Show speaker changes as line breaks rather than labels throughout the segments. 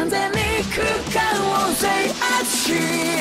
站在你可看我最安心。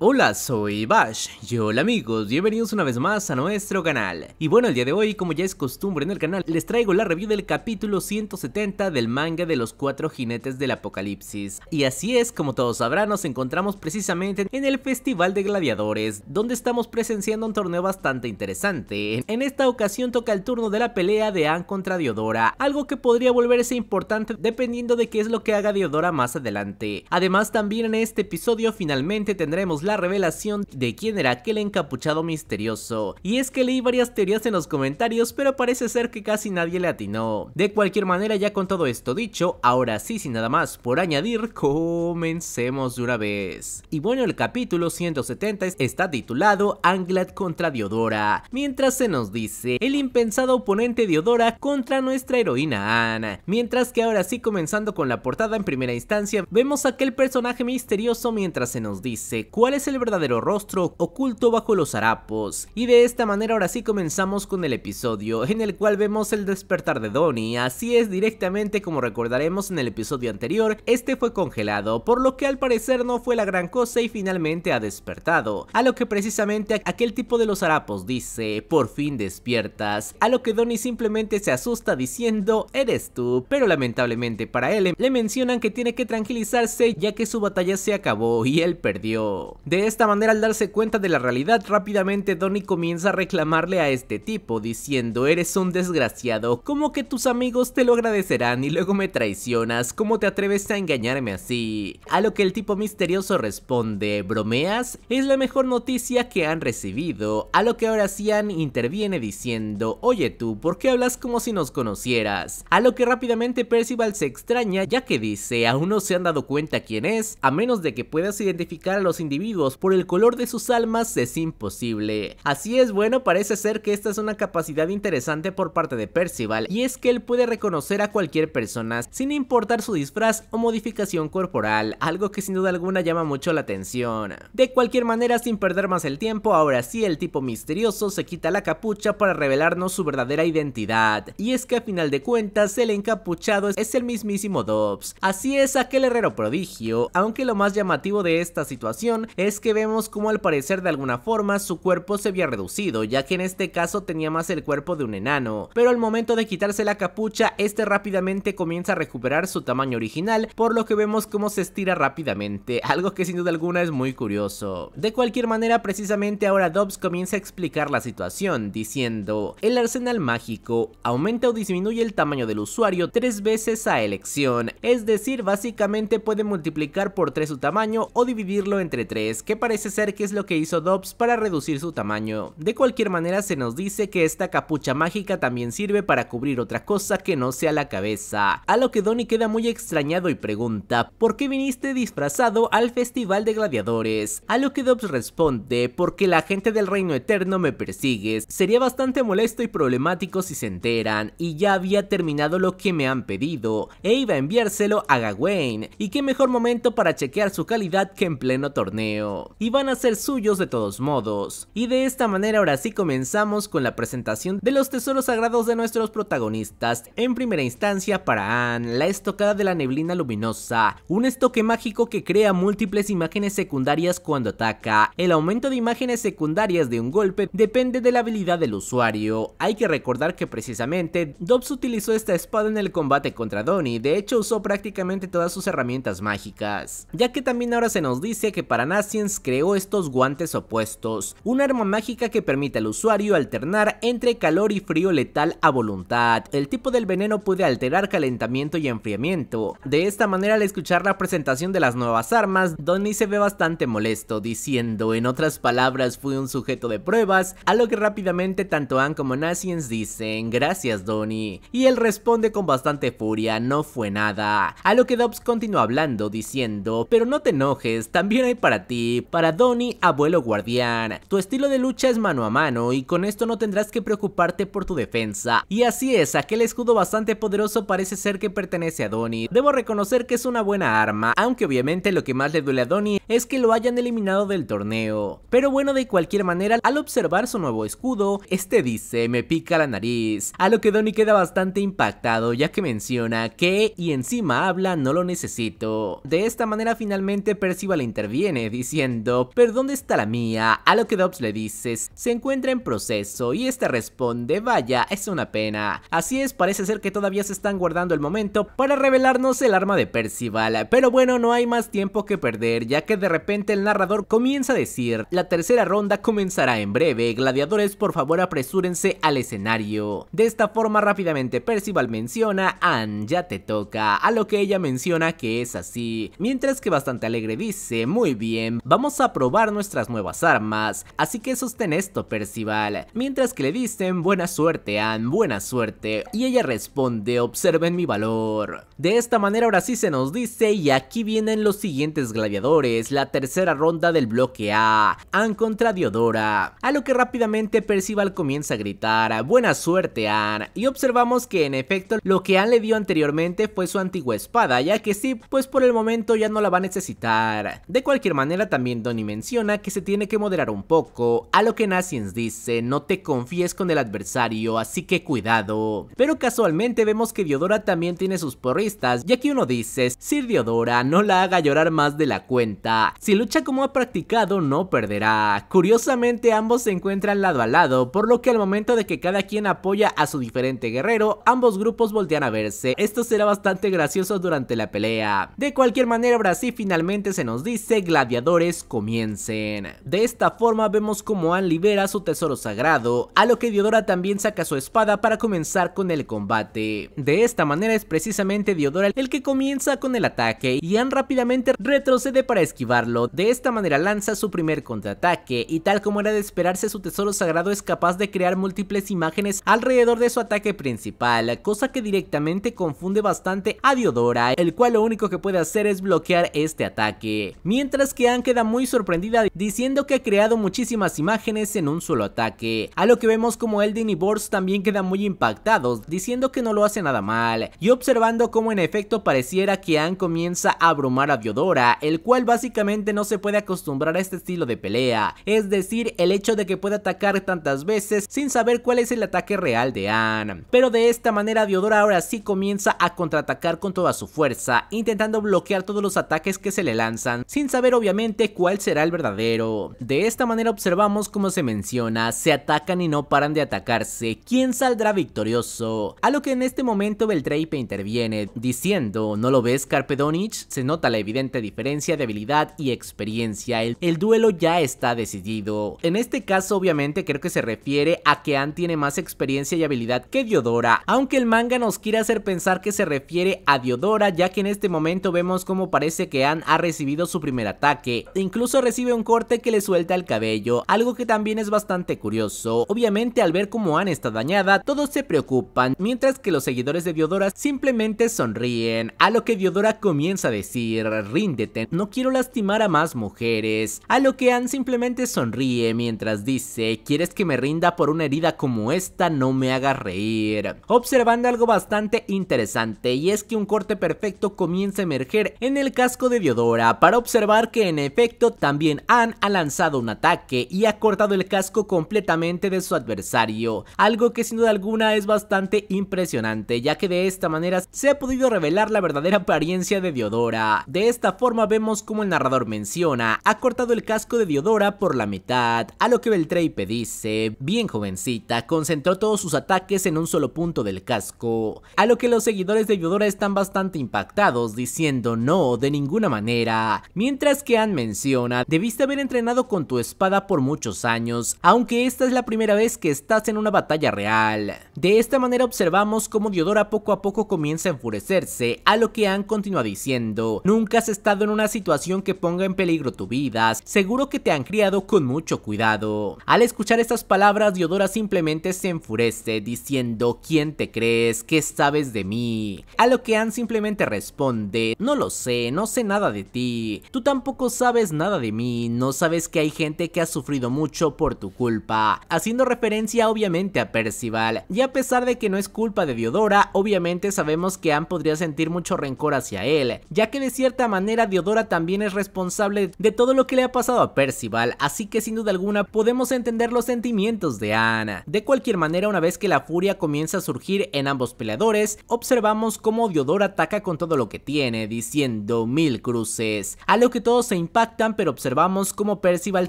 Hola, soy Bash y hola amigos, bienvenidos una vez más a nuestro canal. Y bueno, el día de hoy, como ya es costumbre en el canal, les traigo la review del capítulo 170 del manga de los cuatro jinetes del apocalipsis. Y así es, como todos sabrán, nos encontramos precisamente en el Festival de Gladiadores, donde estamos presenciando un torneo bastante interesante. En esta ocasión toca el turno de la pelea de Anne contra Diodora, algo que podría volverse importante dependiendo de qué es lo que haga Diodora más adelante. Además, también en este episodio finalmente tendremos la revelación de quién era aquel encapuchado misterioso. Y es que leí varias teorías en los comentarios, pero parece ser que casi nadie le atinó. De cualquier manera, ya con todo esto dicho, ahora sí, sin nada más por añadir, comencemos de una vez. Y bueno, el capítulo 170 está titulado Anglad contra Diodora, mientras se nos dice el impensado oponente Diodora contra nuestra heroína Ana Mientras que ahora sí, comenzando con la portada en primera instancia, vemos aquel personaje misterioso mientras se nos dice cuál es es el verdadero rostro oculto bajo los harapos. Y de esta manera ahora sí comenzamos con el episodio, en el cual vemos el despertar de Donnie, así es directamente como recordaremos en el episodio anterior, este fue congelado, por lo que al parecer no fue la gran cosa y finalmente ha despertado, a lo que precisamente aquel tipo de los harapos dice, por fin despiertas, a lo que Donnie simplemente se asusta diciendo, eres tú, pero lamentablemente para él le mencionan que tiene que tranquilizarse ya que su batalla se acabó y él perdió. De esta manera al darse cuenta de la realidad rápidamente Donnie comienza a reclamarle a este tipo diciendo eres un desgraciado, como que tus amigos te lo agradecerán y luego me traicionas, ¿cómo te atreves a engañarme así? A lo que el tipo misterioso responde, ¿bromeas? Es la mejor noticia que han recibido, a lo que ahora Cian interviene diciendo, oye tú, ¿por qué hablas como si nos conocieras? A lo que rápidamente Percival se extraña ya que dice, aún no se han dado cuenta quién es, a menos de que puedas identificar a los individuos por el color de sus almas es imposible. Así es, bueno, parece ser que esta es una capacidad interesante por parte de Percival y es que él puede reconocer a cualquier persona sin importar su disfraz o modificación corporal, algo que sin duda alguna llama mucho la atención. De cualquier manera, sin perder más el tiempo, ahora sí el tipo misterioso se quita la capucha para revelarnos su verdadera identidad. Y es que a final de cuentas el encapuchado es el mismísimo Dobbs. Así es aquel herrero prodigio, aunque lo más llamativo de esta situación es es que vemos como al parecer de alguna forma su cuerpo se había reducido, ya que en este caso tenía más el cuerpo de un enano, pero al momento de quitarse la capucha, este rápidamente comienza a recuperar su tamaño original, por lo que vemos cómo se estira rápidamente, algo que sin duda alguna es muy curioso. De cualquier manera, precisamente ahora Dobbs comienza a explicar la situación, diciendo, el arsenal mágico aumenta o disminuye el tamaño del usuario tres veces a elección, es decir, básicamente puede multiplicar por tres su tamaño o dividirlo entre tres que parece ser que es lo que hizo Dobbs para reducir su tamaño. De cualquier manera se nos dice que esta capucha mágica también sirve para cubrir otra cosa que no sea la cabeza, a lo que Donnie queda muy extrañado y pregunta, ¿por qué viniste disfrazado al festival de gladiadores? A lo que Dobbs responde, porque la gente del reino eterno me persigue, sería bastante molesto y problemático si se enteran, y ya había terminado lo que me han pedido, e iba a enviárselo a Gawain, y qué mejor momento para chequear su calidad que en pleno torneo y van a ser suyos de todos modos. Y de esta manera ahora sí comenzamos con la presentación de los tesoros sagrados de nuestros protagonistas. En primera instancia para Anne, la estocada de la neblina luminosa, un estoque mágico que crea múltiples imágenes secundarias cuando ataca. El aumento de imágenes secundarias de un golpe depende de la habilidad del usuario. Hay que recordar que precisamente Dobbs utilizó esta espada en el combate contra Donnie, de hecho usó prácticamente todas sus herramientas mágicas. Ya que también ahora se nos dice que para Nas creó estos guantes opuestos, un arma mágica que permite al usuario alternar entre calor y frío letal a voluntad. El tipo del veneno puede alterar calentamiento y enfriamiento. De esta manera al escuchar la presentación de las nuevas armas, Donnie se ve bastante molesto, diciendo en otras palabras fui un sujeto de pruebas, a lo que rápidamente tanto Ann como Nassiens dicen gracias Donnie, y él responde con bastante furia no fue nada, a lo que Dobbs continúa hablando diciendo pero no te enojes, también hay para ti para Donnie, abuelo guardián, tu estilo de lucha es mano a mano y con esto no tendrás que preocuparte por tu defensa. Y así es, aquel escudo bastante poderoso parece ser que pertenece a Donnie. Debo reconocer que es una buena arma, aunque obviamente lo que más le duele a Donnie es que lo hayan eliminado del torneo. Pero bueno, de cualquier manera, al observar su nuevo escudo, este dice, me pica la nariz. A lo que Donnie queda bastante impactado, ya que menciona que, y encima habla, no lo necesito. De esta manera finalmente Percival interviene, dice diciendo, pero ¿dónde está la mía? A lo que Dobbs le dices, se encuentra en proceso y este responde, vaya, es una pena. Así es, parece ser que todavía se están guardando el momento para revelarnos el arma de Percival, pero bueno, no hay más tiempo que perder, ya que de repente el narrador comienza a decir, la tercera ronda comenzará en breve, gladiadores por favor apresúrense al escenario. De esta forma rápidamente Percival menciona, Ann, ya te toca, a lo que ella menciona que es así, mientras que bastante alegre dice, muy bien, vamos a probar nuestras nuevas armas, así que sostén esto Percival, mientras que le dicen buena suerte Anne, buena suerte, y ella responde observen mi valor. De esta manera ahora sí se nos dice y aquí vienen los siguientes gladiadores, la tercera ronda del bloque A, Anne contra Diodora, a lo que rápidamente Percival comienza a gritar buena suerte Anne, y observamos que en efecto lo que Anne le dio anteriormente fue su antigua espada, ya que sí, pues por el momento ya no la va a necesitar. De cualquier manera también Donnie menciona que se tiene que moderar un poco, a lo que Naciens dice, no te confíes con el adversario, así que cuidado. Pero casualmente vemos que Diodora también tiene sus porristas, ya que uno dice, Sir Diodora, no la haga llorar más de la cuenta, si lucha como ha practicado no perderá. Curiosamente ambos se encuentran lado a lado, por lo que al momento de que cada quien apoya a su diferente guerrero, ambos grupos voltean a verse, esto será bastante gracioso durante la pelea. De cualquier manera Brasil finalmente se nos dice gladiador comiencen. De esta forma vemos como Anne libera su tesoro sagrado, a lo que Diodora también saca su espada para comenzar con el combate. De esta manera es precisamente Diodora el que comienza con el ataque y Anne rápidamente retrocede para esquivarlo. De esta manera lanza su primer contraataque y tal como era de esperarse su tesoro sagrado es capaz de crear múltiples imágenes alrededor de su ataque principal, cosa que directamente confunde bastante a Diodora, el cual lo único que puede hacer es bloquear este ataque. Mientras que Anne queda muy sorprendida diciendo que ha creado muchísimas imágenes en un solo ataque, a lo que vemos como Eldin y Bors también quedan muy impactados, diciendo que no lo hace nada mal, y observando cómo en efecto pareciera que Ann comienza a abrumar a Diodora, el cual básicamente no se puede acostumbrar a este estilo de pelea, es decir, el hecho de que pueda atacar tantas veces sin saber cuál es el ataque real de Ann Pero de esta manera Diodora ahora sí comienza a contraatacar con toda su fuerza, intentando bloquear todos los ataques que se le lanzan, sin saber obviamente cuál será el verdadero. De esta manera observamos como se menciona, se atacan y no paran de atacarse, ¿quién saldrá victorioso? A lo que en este momento Beltreipe interviene, diciendo, ¿no lo ves Carpedonich? Se nota la evidente diferencia de habilidad y experiencia, el, duelo ya está decidido. En este caso obviamente creo que se refiere a que Anne tiene más experiencia y habilidad que Diodora, aunque el manga nos quiere hacer pensar que se refiere a Diodora ya que en este momento vemos cómo parece que Anne ha recibido su primer ataque Incluso recibe un corte que le suelta el cabello, algo que también es bastante curioso. Obviamente al ver cómo Anne está dañada, todos se preocupan, mientras que los seguidores de Diodora simplemente sonríen, a lo que Diodora comienza a decir, ríndete, no quiero lastimar a más mujeres, a lo que Anne simplemente sonríe mientras dice, ¿quieres que me rinda por una herida como esta? No me hagas reír. Observando algo bastante interesante y es que un corte perfecto comienza a emerger en el casco de Diodora para observar que en efecto, también Ann ha lanzado un ataque y ha cortado el casco completamente de su adversario, algo que sin duda alguna es bastante impresionante, ya que de esta manera se ha podido revelar la verdadera apariencia de Diodora. De esta forma vemos como el narrador menciona, ha cortado el casco de Diodora por la mitad, a lo que Beltreipe dice, bien jovencita, concentró todos sus ataques en un solo punto del casco, a lo que los seguidores de Diodora están bastante impactados, diciendo no, de ninguna manera, mientras que Ann menciona, debiste haber entrenado con tu espada por muchos años, aunque esta es la primera vez que estás en una batalla real. De esta manera observamos cómo Diodora poco a poco comienza a enfurecerse, a lo que Anne continúa diciendo, nunca has estado en una situación que ponga en peligro tu vida, seguro que te han criado con mucho cuidado. Al escuchar estas palabras, Diodora simplemente se enfurece, diciendo, ¿quién te crees? ¿Qué sabes de mí? A lo que Anne simplemente responde, no lo sé, no sé nada de ti, tú tampoco sabes sabes nada de mí, no sabes que hay gente que ha sufrido mucho por tu culpa, haciendo referencia obviamente a Percival, y a pesar de que no es culpa de Diodora, obviamente sabemos que Anne podría sentir mucho rencor hacia él, ya que de cierta manera Diodora también es responsable de todo lo que le ha pasado a Percival, así que sin duda alguna podemos entender los sentimientos de Anne. De cualquier manera, una vez que la furia comienza a surgir en ambos peleadores, observamos cómo Diodora ataca con todo lo que tiene, diciendo mil cruces, a lo que todos se impacta pero observamos como Percival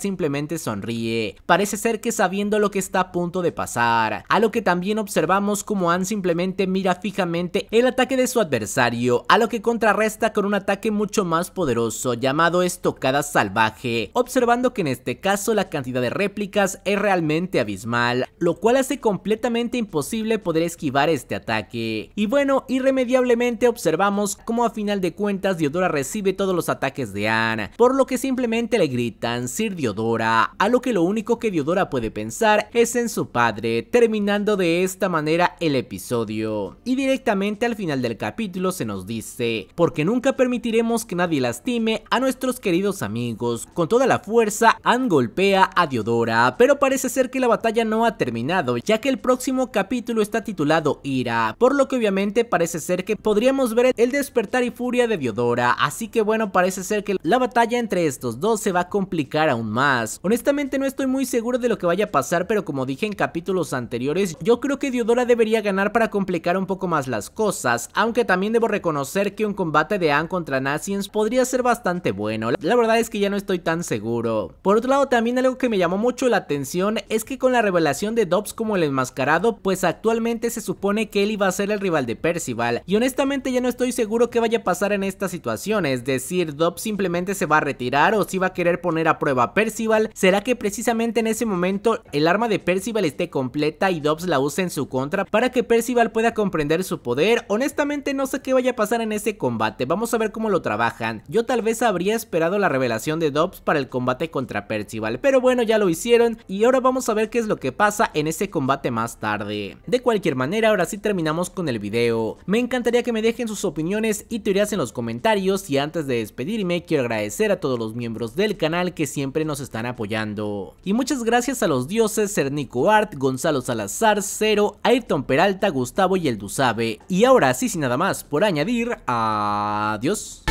simplemente sonríe. Parece ser que sabiendo lo que está a punto de pasar. A lo que también observamos como Anne simplemente mira fijamente el ataque de su adversario, a lo que contrarresta con un ataque mucho más poderoso llamado estocada salvaje, observando que en este caso la cantidad de réplicas es realmente abismal, lo cual hace completamente imposible poder esquivar este ataque. Y bueno, irremediablemente observamos ...como a final de cuentas Diodora recibe todos los ataques de Anne, por lo que simplemente le gritan Sir Diodora, a lo que lo único que Diodora puede pensar es en su padre, terminando de esta manera el episodio. Y directamente al final del capítulo se nos dice, porque nunca permitiremos que nadie lastime a nuestros queridos amigos, con toda la fuerza Ann golpea a Diodora, pero parece ser que la batalla no ha terminado, ya que el próximo capítulo está titulado Ira, por lo que obviamente parece ser que podríamos ver el despertar y furia de Diodora, así que bueno parece ser que la batalla en entre estos dos se va a complicar aún más. Honestamente no estoy muy seguro de lo que vaya a pasar, pero como dije en capítulos anteriores, yo creo que Diodora debería ganar para complicar un poco más las cosas, aunque también debo reconocer que un combate de Anne contra Naziens podría ser bastante bueno. La verdad es que ya no estoy tan seguro. Por otro lado, también algo que me llamó mucho la atención es que con la revelación de Dobbs como el enmascarado, pues actualmente se supone que él iba a ser el rival de Percival, y honestamente ya no estoy seguro qué vaya a pasar en esta situación, es decir, Dobbs simplemente se va a retirar o si va a querer poner a prueba a Percival? ¿Será que precisamente en ese momento el arma de Percival esté completa y Dobbs la use en su contra para que Percival pueda comprender su poder? Honestamente no sé qué vaya a pasar en ese combate, vamos a ver cómo lo trabajan. Yo tal vez habría esperado la revelación de Dobbs para el combate contra Percival, pero bueno ya lo hicieron y ahora vamos a ver qué es lo que pasa en ese combate más tarde. De cualquier manera ahora sí terminamos con el video. Me encantaría que me dejen sus opiniones y teorías en los comentarios y antes de despedirme quiero agradecer a todos los miembros del canal que siempre nos están apoyando. Y muchas gracias a los dioses Cernico Art, Gonzalo Salazar, Cero, Ayrton Peralta, Gustavo y el Dusabe. Y ahora sí, sin nada más por añadir, adiós.